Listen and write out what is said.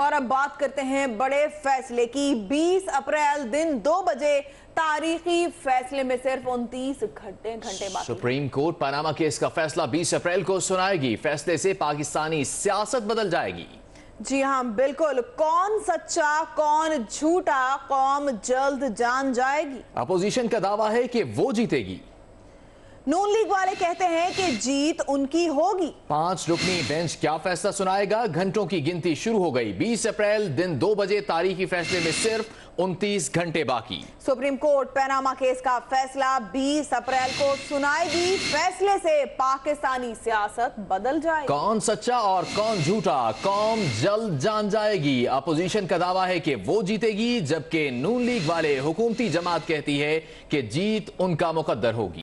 और अब बात करते हैं बड़े फैसले की 20 अप्रैल दिन दो बजे तारीखी फैसले में सिर्फ उनतीस घंटे घंटे बाद सुप्रीम कोर्ट पनामा केस का फैसला 20 अप्रैल को सुनाएगी फैसले से पाकिस्तानी सियासत बदल जाएगी जी हाँ बिल्कुल कौन सच्चा कौन झूठा कौम जल्द जान जाएगी अपोजिशन का दावा है कि वो जीतेगी नून लीग वाले कहते हैं कि जीत उनकी होगी पांच रुकनी बेंच क्या फैसला सुनाएगा घंटों की गिनती शुरू हो गई 20 अप्रैल दिन दो बजे तारीखी फैसले में सिर्फ 29 घंटे बाकी सुप्रीम कोर्ट पैनामा केस का फैसला 20 अप्रैल को सुनाएगी फैसले से पाकिस्तानी सियासत बदल जाएगी कौन सच्चा और कौन झूठा कौन जल्द जान जाएगी अपोजिशन का दावा है की वो जीतेगी जबकि नून लीग वाले हुकूमती जमात कहती है की जीत उनका मुकदर होगी